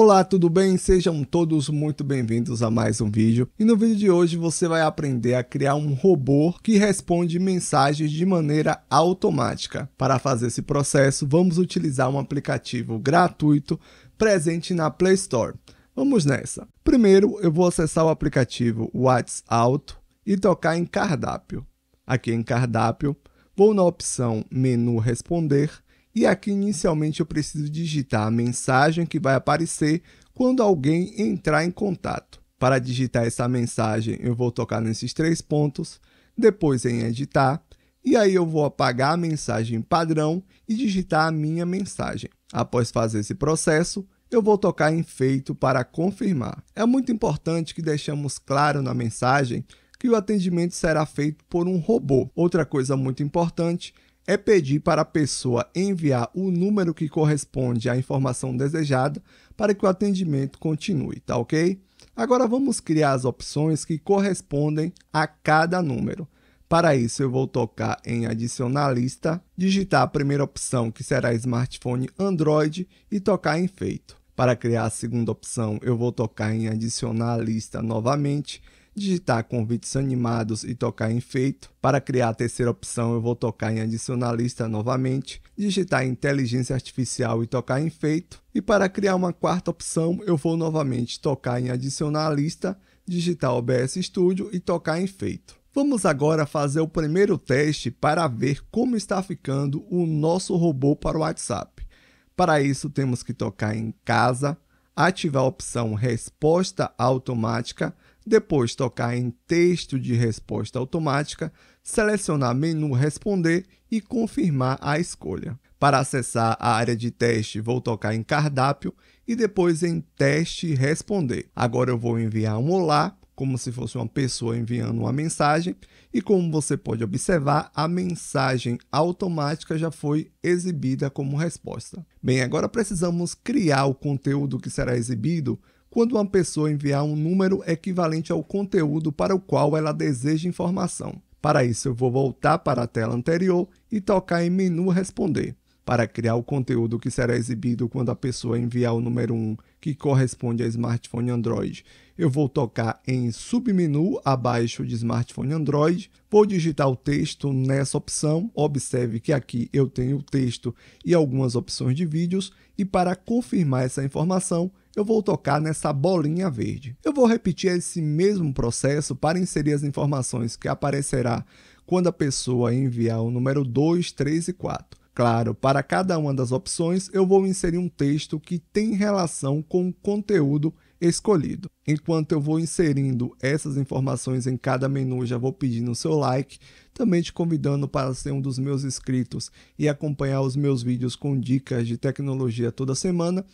Olá, tudo bem? Sejam todos muito bem-vindos a mais um vídeo. E no vídeo de hoje você vai aprender a criar um robô que responde mensagens de maneira automática. Para fazer esse processo, vamos utilizar um aplicativo gratuito presente na Play Store. Vamos nessa. Primeiro, eu vou acessar o aplicativo WhatsApp e tocar em cardápio. Aqui em cardápio, vou na opção menu responder e aqui inicialmente eu preciso digitar a mensagem que vai aparecer quando alguém entrar em contato. Para digitar essa mensagem, eu vou tocar nesses três pontos, depois em editar, e aí eu vou apagar a mensagem padrão e digitar a minha mensagem. Após fazer esse processo, eu vou tocar em feito para confirmar. É muito importante que deixemos claro na mensagem que o atendimento será feito por um robô. Outra coisa muito importante é pedir para a pessoa enviar o número que corresponde à informação desejada para que o atendimento continue, tá ok? Agora vamos criar as opções que correspondem a cada número. Para isso, eu vou tocar em adicionar lista, digitar a primeira opção, que será smartphone Android, e tocar em feito. Para criar a segunda opção, eu vou tocar em adicionar lista novamente digitar convites animados e tocar em feito. Para criar a terceira opção, eu vou tocar em adicionalista novamente, digitar inteligência artificial e tocar em feito. E para criar uma quarta opção, eu vou novamente tocar em adicionalista, digitar OBS Studio e tocar em feito. Vamos agora fazer o primeiro teste para ver como está ficando o nosso robô para o WhatsApp. Para isso, temos que tocar em casa, ativar a opção resposta automática, depois, tocar em Texto de resposta automática, selecionar Menu Responder e confirmar a escolha. Para acessar a área de teste, vou tocar em Cardápio e depois em Teste Responder. Agora eu vou enviar um Olá, como se fosse uma pessoa enviando uma mensagem, e como você pode observar, a mensagem automática já foi exibida como resposta. Bem, agora precisamos criar o conteúdo que será exibido quando uma pessoa enviar um número equivalente ao conteúdo para o qual ela deseja informação. Para isso, eu vou voltar para a tela anterior e tocar em Menu Responder. Para criar o conteúdo que será exibido quando a pessoa enviar o número 1, que corresponde a smartphone Android, eu vou tocar em Submenu abaixo de Smartphone Android, vou digitar o texto nessa opção. Observe que aqui eu tenho o texto e algumas opções de vídeos, e para confirmar essa informação, eu vou tocar nessa bolinha verde. Eu vou repetir esse mesmo processo para inserir as informações que aparecerá quando a pessoa enviar o número 2, 3 e 4. Claro, para cada uma das opções, eu vou inserir um texto que tem relação com o conteúdo escolhido. Enquanto eu vou inserindo essas informações em cada menu, já vou pedindo o seu like, também te convidando para ser um dos meus inscritos e acompanhar os meus vídeos com dicas de tecnologia toda semana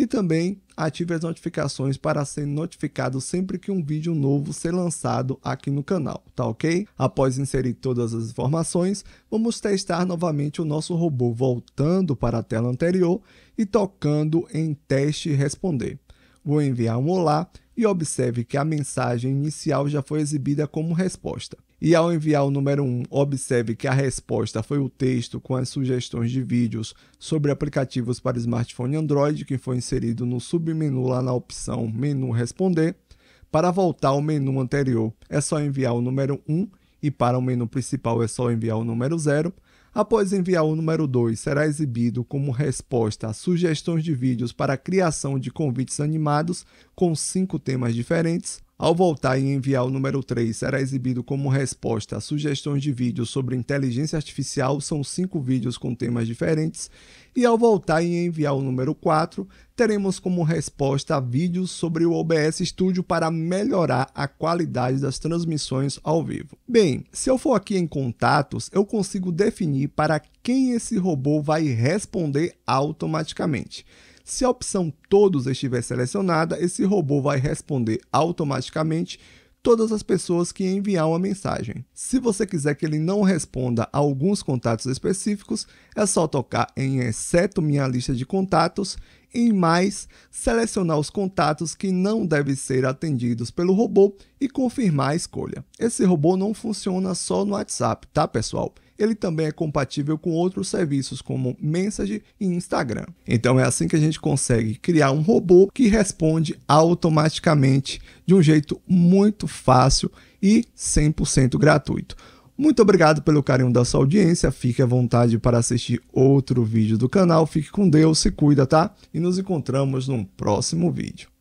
e também ative as notificações para ser notificado sempre que um vídeo novo ser lançado aqui no canal, tá ok? Após inserir todas as informações, vamos testar novamente o nosso robô voltando para a tela anterior e tocando em teste responder. Vou enviar um olá e observe que a mensagem inicial já foi exibida como resposta. E ao enviar o número 1, observe que a resposta foi o texto com as sugestões de vídeos sobre aplicativos para smartphone Android, que foi inserido no submenu lá na opção Menu Responder. Para voltar ao menu anterior, é só enviar o número 1 e para o menu principal é só enviar o número 0. Após enviar o número 2, será exibido como resposta a sugestões de vídeos para a criação de convites animados com cinco temas diferentes. Ao voltar e enviar o número 3, será exibido como resposta a sugestões de vídeos sobre inteligência artificial, são cinco vídeos com temas diferentes. E ao voltar e enviar o número 4, teremos como resposta vídeos sobre o OBS Studio para melhorar a qualidade das transmissões ao vivo. Bem, se eu for aqui em contatos, eu consigo definir para quem esse robô vai responder automaticamente. Se a opção todos estiver selecionada, esse robô vai responder automaticamente todas as pessoas que enviar uma mensagem. Se você quiser que ele não responda a alguns contatos específicos, é só tocar em exceto minha lista de contatos em mais, selecionar os contatos que não devem ser atendidos pelo robô e confirmar a escolha. Esse robô não funciona só no WhatsApp, tá, pessoal? Ele também é compatível com outros serviços como Message e Instagram. Então é assim que a gente consegue criar um robô que responde automaticamente de um jeito muito fácil e 100% gratuito. Muito obrigado pelo carinho da sua audiência, fique à vontade para assistir outro vídeo do canal, fique com Deus, se cuida, tá? E nos encontramos num próximo vídeo.